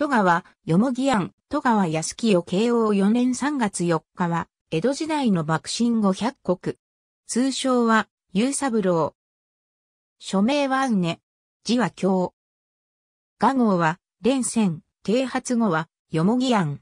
戸川、よもぎ庵、戸川康清慶応4年3月4日は、江戸時代の幕臣後百国。通称は、雄三郎。署名はうね。字は京。画号は、連戦、啓発後は、よもぎ庵。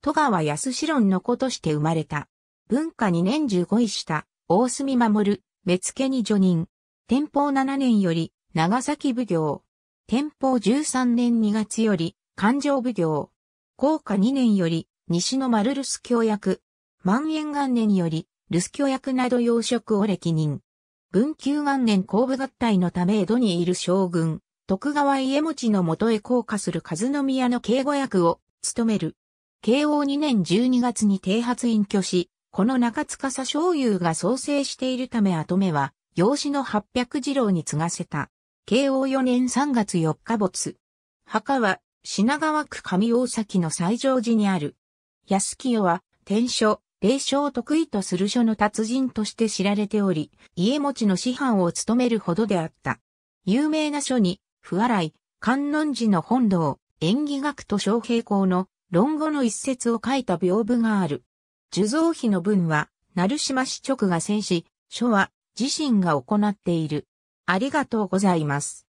戸川康志論の子として生まれた。文化2年15位た、大隅守、目付に助任。天保7年より、長崎奉行。天保13年2月より、勘定奉行。高下2年より、西の丸留守教役。万延元年より、留守教役など要職を歴任。文久元年後部合体のため江戸にいる将軍、徳川家持のもとへ降下する和宮の警護役を務める。慶応2年12月に帝発隠居し、この中塚佐昭友が創生しているため後目は、養子の八百次郎に継がせた。慶応4年3月4日没。墓は、品川区上大崎の西条寺にある。安清は、天書、霊書を得意とする書の達人として知られており、家持ちの師範を務めるほどであった。有名な書に、不洗い、観音寺の本堂、演技学と小平校の論語の一節を書いた屏風がある。受蔵碑の文は、成島市直が戦し、書は自身が行っている。ありがとうございます。